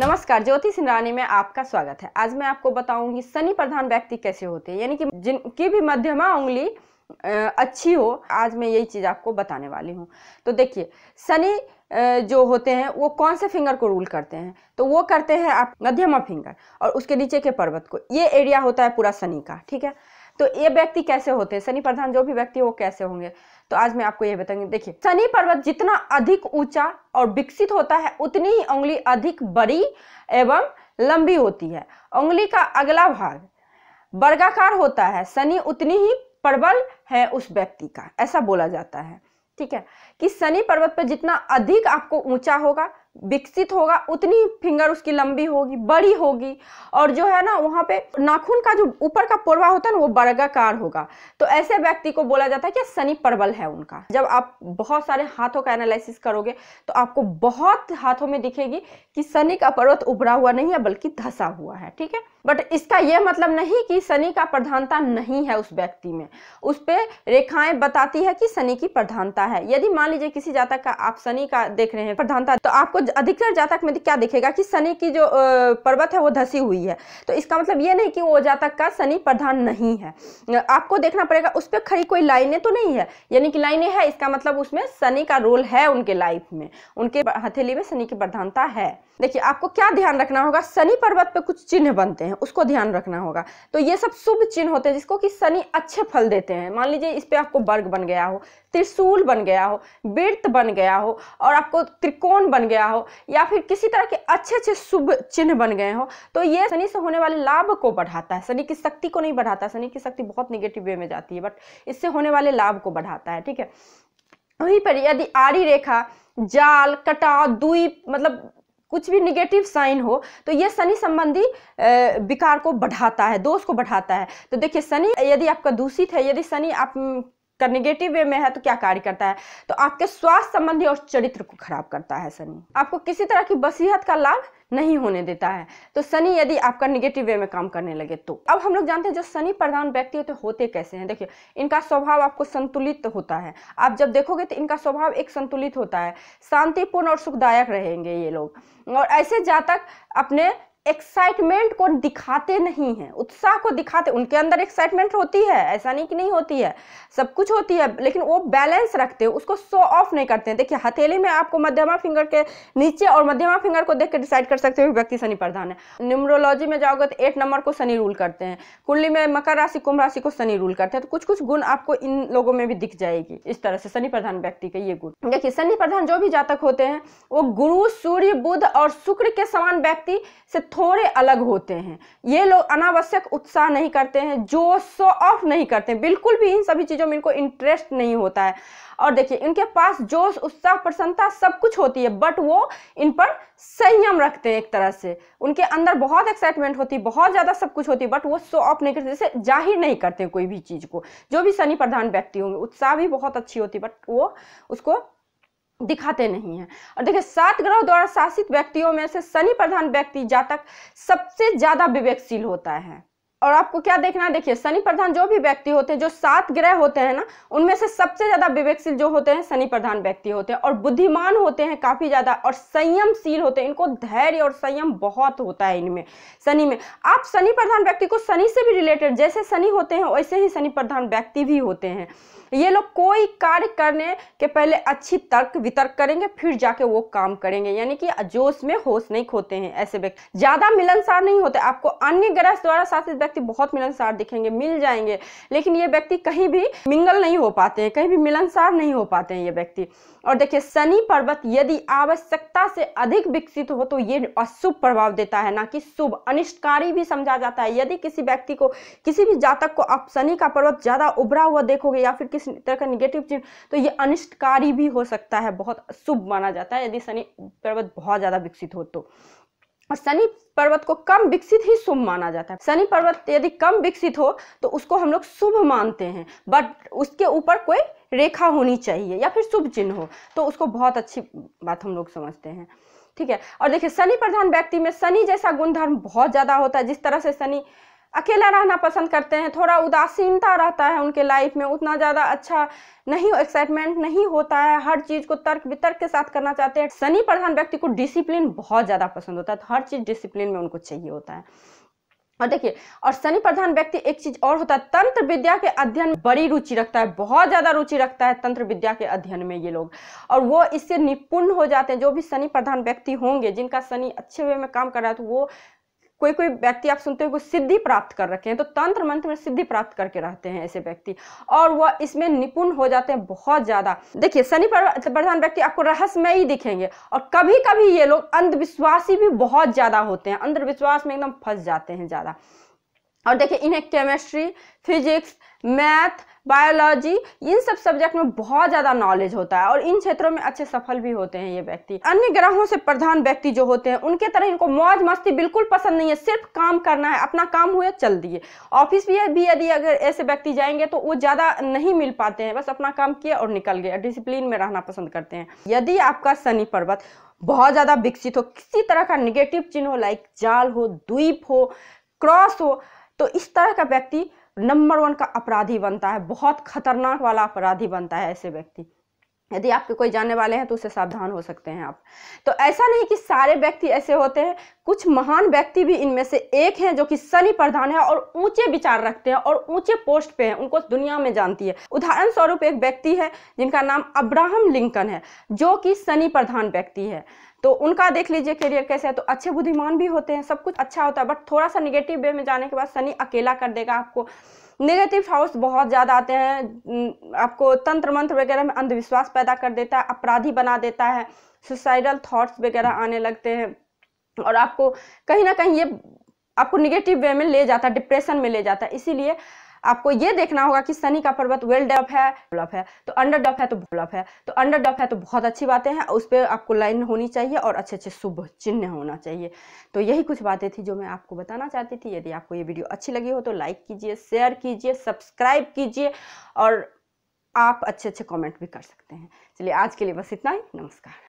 नमस्कार ज्योति सिंहरानी में आपका स्वागत है आज मैं आपको बताऊंगी शनि प्रधान व्यक्ति कैसे होते हैं यानी कि जिनकी भी मध्यमा उंगली अच्छी हो आज मैं यही चीज़ आपको बताने वाली हूँ तो देखिए शनि जो होते हैं वो कौन से फिंगर को रूल करते हैं तो वो करते हैं आप मध्यमा फिंगर और उसके नीचे के पर्वत को ये एरिया होता है पूरा शनि का ठीक है तो ये व्यक्ति कैसे होते हैं शनि प्रधान जो भी व्यक्ति वो कैसे होंगे तो आज मैं आपको यह बताऊंगी देखिए शनि पर्वत जितना अधिक ऊंचा और विकसित होता है उतनी ही उंगली अधिक बड़ी एवं लंबी होती है उंगली का अगला भाग वर्गाकार होता है शनि उतनी ही प्रबल है उस व्यक्ति का ऐसा बोला जाता है ठीक है कि शनि पर्वत पर जितना अधिक आपको ऊंचा होगा विकसित होगा उतनी फिंगर उसकी लंबी होगी बड़ी होगी और जो है ना वहाँ पे नाखून का जो ऊपर का पोरवा होता है ना वो बर्गाकार होगा तो ऐसे व्यक्ति को बोला जाता है कि शनि प्रबल है उनका जब आप बहुत सारे हाथों का एनालिसिस करोगे तो आपको बहुत हाथों में दिखेगी कि शनि का पर्वत उभरा हुआ नहीं है बल्कि धसा हुआ है ठीक है बट इसका यह मतलब नहीं कि शनि का प्रधानता नहीं है उस व्यक्ति में उस पर रेखाएं बताती है कि शनि की प्रधानता है यदि मान लीजिए किसी जातक का आप शनि का देख रहे हैं प्रधानता तो आपको अधिकतर जातक में क्या दिखेगा कि शनि की जो पर्वत है वो धसी हुई है तो इसका मतलब ये नहीं कि वो जातक का शनि प्रधान नहीं है आपको देखना पड़ेगा उस पर खड़ी कोई लाइनें तो नहीं है यानी कि लाइनें है इसका मतलब उसमें शनि का रोल है उनके लाइफ में उनके हथेली में शनि की प्रधानता है देखिए आपको क्या ध्यान रखना होगा शनि पर्वत पे कुछ चिन्ह बनते हैं उसको ध्यान रखना होगा तो ये सब शुभ चिन्ह होते हैं जिसको कि शनि अच्छे फल देते हैं मान लीजिए इस पे आपको वर्ग बन गया हो त्रिशूल बन गया हो वृत्त बन गया हो और आपको त्रिकोण बन गया गया हो या फिर किसी तरह के अच्छे अच्छे शुभ चिन्ह बन गए हो तो ये शनि से होने वाले लाभ को बढ़ाता है शनि की शक्ति को नहीं बढ़ाता शनि की शक्ति बहुत निगेटिव वे में जाती है बट इससे होने वाले लाभ को बढ़ाता है ठीक है वहीं पर यदि आरी रेखा जाल कटाव दुई मतलब कुछ भी निगेटिव साइन हो तो ये शनि संबंधी विकार को बढ़ाता है दोष को बढ़ाता है तो देखिए शनि यदि आपका दूषित है यदि शनि आप का निगेटिव वे में है तो क्या कार्य करता है तो आपके स्वास्थ्य संबंधी और चरित्र को खराब करता है शनि आपको किसी तरह की बसीहत का लाभ नहीं होने देता है तो शनि यदि आपका निगेटिव वे में काम करने लगे तो अब हम लोग जानते हैं जो शनि प्रधान व्यक्ति होते होते कैसे हैं देखिए इनका स्वभाव आपको संतुलित होता है आप जब देखोगे तो इनका स्वभाव एक संतुलित होता है शांतिपूर्ण और सुखदायक रहेंगे ये लोग और ऐसे जातक अपने एक्साइटमेंट को दिखाते नहीं हैं उत्साह को दिखाते उनके अंदर एक्साइटमेंट होती है ऐसा नहीं कि नहीं होती है सब कुछ होती है लेकिन वो बैलेंस रखते हैं उसको शो ऑफ नहीं करते हैं देखिए हथेली में आपको मध्यमा फिंगर के नीचे और मध्यमा फिंगर को देख के डिसाइड कर सकते हो व्यक्ति शनि प्रधान है न्यूमरोलॉजी में जाओगे तो एट नंबर को शनि रूल करते हैं कुंडली में मकर राशि कुंभ राशि को शनि रूल करते हैं तो कुछ कुछ गुण आपको इन लोगों में भी दिख जाएगी इस तरह से शनि प्रधान व्यक्ति के ये गुण देखिए शनि प्रधान जो भी जातक होते हैं वो गुरु सूर्य बुध और शुक्र के समान व्यक्ति से थोड़े अलग होते हैं ये लोग अनावश्यक उत्साह नहीं करते हैं जो शो ऑफ नहीं करते बिल्कुल भी इन सभी चीज़ों में इनको इंटरेस्ट नहीं होता है और देखिए इनके पास जोश उत्साह प्रसन्नता सब कुछ होती है बट वो इन पर संयम रखते हैं एक तरह से उनके अंदर बहुत एक्साइटमेंट होती है बहुत ज़्यादा सब कुछ होती है बट वो शो ऑफ नहीं करते जैसे जाहिर नहीं करते कोई भी चीज़ को जो भी शनि प्रधान व्यक्ति होंगे उत्साह भी बहुत अच्छी होती है बट वो उसको दिखाते नहीं है और देखिए सात ग्रह द्वारा शासित व्यक्तियों में से शनि प्रधान व्यक्ति जातक सबसे ज़्यादा विवेकशील होता है और आपको क्या देखना है देखिए शनि प्रधान जो भी व्यक्ति होते हैं जो सात ग्रह होते हैं ना उनमें से सबसे ज़्यादा विवेकशील जो होते हैं शनि प्रधान व्यक्ति होते हैं और बुद्धिमान होते हैं काफ़ी ज़्यादा और संयमशील होते हैं इनको धैर्य और संयम बहुत होता है इनमें शनि में आप शनि प्रधान व्यक्ति को शनि से भी रिलेटेड जैसे शनि होते हैं वैसे ही शनि प्रधान व्यक्ति भी होते हैं ये लोग कोई कार्य करने के पहले अच्छी तर्क वितर्क करेंगे फिर जाके वो काम करेंगे यानी कि जोश में होश नहीं खोते हैं ऐसे व्यक्ति ज़्यादा मिलनसार नहीं होते आपको अन्य ग्रह द्वारा शासित व्यक्ति बहुत मिलनसार दिखेंगे मिल जाएंगे लेकिन ये व्यक्ति कहीं भी मिंगल नहीं हो पाते हैं कहीं भी मिलनसार नहीं हो पाते हैं ये व्यक्ति और देखिये शनि पर्वत यदि आवश्यकता से अधिक विकसित हो तो ये अशुभ प्रभाव देता है ना कि शुभ अनिष्टकारी भी समझा जाता है यदि किसी व्यक्ति को किसी भी जातक को आप शनि का पर्वत ज़्यादा उभरा हुआ देखोगे या फिर किस तरह का निगेटिव चिन्ह तो ये अनिष्टकारी भी हो सकता है बहुत शुभ माना जाता है यदि शनि पर्वत बहुत ज़्यादा विकसित हो तो शनि पर्वत को कम विकसित ही शुभ माना जाता है शनि पर्वत यदि कम विकसित हो तो उसको हम लोग शुभ मानते हैं बट उसके ऊपर कोई रेखा होनी चाहिए या फिर शुभ चिन्ह हो तो उसको बहुत अच्छी बात हम लोग समझते हैं ठीक है और देखिए शनि प्रधान व्यक्ति में शनि जैसा गुणधर्म बहुत ज़्यादा होता है जिस तरह से शनि अकेला रहना पसंद करते हैं थोड़ा उदासीनता रहता है उनके लाइफ में उतना ज़्यादा अच्छा नहीं एक्साइटमेंट नहीं होता है हर चीज़ को तर्क वितर्क के साथ करना चाहते हैं शनि प्रधान व्यक्ति को डिसिप्लिन बहुत ज़्यादा पसंद होता है तो हर चीज़ डिसिप्लिन में उनको चाहिए होता है और देखिए और शनि प्रधान व्यक्ति एक चीज और होता है तंत्र विद्या के अध्ययन में बड़ी रुचि रखता है बहुत ज्यादा रुचि रखता है तंत्र विद्या के अध्ययन में ये लोग और वो इससे निपुण हो जाते हैं जो भी शनि प्रधान व्यक्ति होंगे जिनका शनि अच्छे वे में काम कर रहा है तो वो कोई कोई व्यक्ति आप सुनते हो सिद्धि प्राप्त कर रखे हैं तो तंत्र मंत्र में सिद्धि प्राप्त करके रहते हैं ऐसे व्यक्ति और वह इसमें निपुण हो जाते हैं बहुत ज़्यादा देखिए शनि प्रधान व्यक्ति आपको ही दिखेंगे और कभी कभी ये लोग अंधविश्वासी भी बहुत ज़्यादा होते हैं अंधविश्वास में एकदम फंस जाते हैं ज़्यादा और देखिए इन्हें केमिस्ट्री फिजिक्स मैथ बायोलॉजी इन सब सब्जेक्ट में बहुत ज़्यादा नॉलेज होता है और इन क्षेत्रों में अच्छे सफल भी होते हैं ये व्यक्ति अन्य ग्रहों से प्रधान व्यक्ति जो होते हैं उनके तरह इनको मौज मस्ती बिल्कुल पसंद नहीं है सिर्फ काम करना है अपना काम हुए चल दिए ऑफिस भी, भी यदि अगर ऐसे व्यक्ति जाएंगे तो वो ज़्यादा नहीं मिल पाते हैं बस अपना काम किया और निकल गए डिसिप्लिन में रहना पसंद करते हैं यदि आपका शनि पर्वत बहुत ज़्यादा विकसित हो किसी तरह का निगेटिव चिन्ह हो लाइक जाल हो द्वीप हो क्रॉस हो तो इस तरह का व्यक्ति नंबर वन का अपराधी बनता है बहुत खतरनाक वाला अपराधी बनता है ऐसे व्यक्ति यदि आपके कोई जानने वाले हैं तो उसे सावधान हो सकते हैं आप तो ऐसा नहीं कि सारे व्यक्ति ऐसे होते हैं कुछ महान व्यक्ति भी इनमें से एक हैं जो कि सनी प्रधान है और ऊंचे विचार रखते हैं और ऊंचे पोस्ट पे हैं उनको दुनिया में जानती है उदाहरण स्वरूप एक व्यक्ति है जिनका नाम अब्राहम लिंकन है जो कि सनी प्रधान व्यक्ति है तो उनका देख लीजिए करियर कैसे है तो अच्छे बुद्धिमान भी होते हैं सब कुछ अच्छा होता है बट थोड़ा सा निगेटिव वे में जाने के बाद शनि अकेला कर देगा आपको नेगेटिव हाउस बहुत ज़्यादा आते हैं आपको तंत्र मंत्र वगैरह में अंधविश्वास पैदा कर देता है अपराधी बना देता है सुसाइडल थॉट्स वगैरह आने लगते हैं और आपको कहीं ना कहीं ये आपको निगेटिव वे में ले जाता है डिप्रेशन में ले जाता है इसीलिए आपको ये देखना होगा कि शनि का पर्वत वेल डेप है डेवलप है तो अंडर डेप है तो डेवलप है तो अंडर डेप है तो बहुत अच्छी बातें हैं उस पर आपको लाइन होनी चाहिए और अच्छे अच्छे शुभ चिन्ह होना चाहिए तो यही कुछ बातें थी जो मैं आपको बताना चाहती थी यदि आपको ये वीडियो अच्छी लगी हो तो लाइक कीजिए शेयर कीजिए सब्सक्राइब कीजिए और आप अच्छे अच्छे कॉमेंट भी कर सकते हैं चलिए आज के लिए बस इतना ही नमस्कार